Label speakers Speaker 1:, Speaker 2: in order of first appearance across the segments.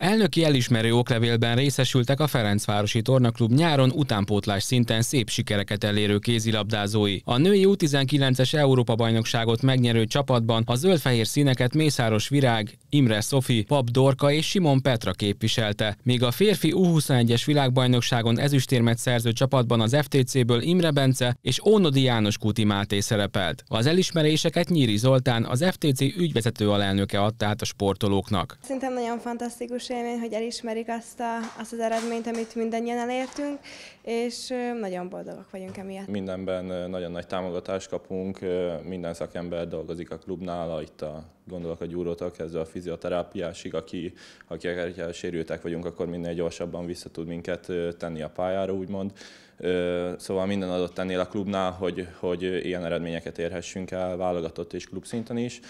Speaker 1: Elnöki elismerő oklevélben részesültek a Ferencvárosi Tornaklub nyáron utánpótlás szinten szép sikereket elérő kézilabdázói. A női U19-es Európa-bajnokságot megnyerő csapatban a zöldfehér színeket Mészáros Virág, Imre Szofi, Pap Dorka és Simon Petra képviselte, míg a férfi U21-es világbajnokságon ezüstérmet szerző csapatban az FTC-ből Imre Bence és Ónodi János Kuti Máté szerepelt. Az elismeréseket Nyíri Zoltán, az FTC ügyvezető alelnöke adta át a sportolóknak.
Speaker 2: Szerintem nagyon fantasztikus élmény, hogy elismerik azt, a, azt az eredményt, amit mindannyian elértünk, és nagyon boldogok vagyunk emiatt.
Speaker 3: Mindenben nagyon nagy támogatást kapunk, minden szakember dolgozik a klubnál, itt a gondolok a gyúrótól kezdve a fizioterápiásig, aki, aki akár sérültek vagyunk, akkor minél gyorsabban vissza tud minket tenni a pályára, úgymond. Szóval minden adott tennél a klubnál, hogy, hogy ilyen eredményeket érhessünk el válogatott és klub szinten is.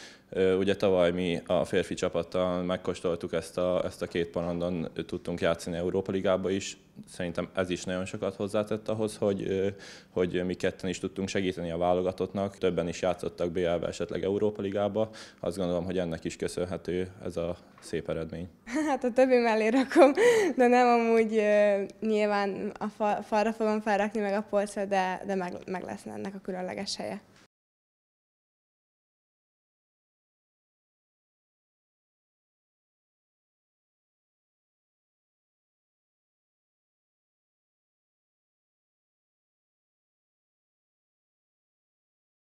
Speaker 3: Ugye tavaly mi a férfi csapattal megkóstoltuk ezt a, ezt a két parandon, tudtunk játszani Európa Ligába is, szerintem ez is nagyon sokat hozzátett ahhoz, hogy, hogy mi ketten is tudtunk segíteni a válogatottnak, többen is játszottak BL-be, esetleg Európa Ligába. Azt gondolom, hogy ennek is köszönhető ez a szép eredmény.
Speaker 4: Hát a többi mellé rakom, de nem amúgy nyilván a falra fogom felrakni
Speaker 1: meg a polcra, de, de meg, meg lesz ennek a különleges helye.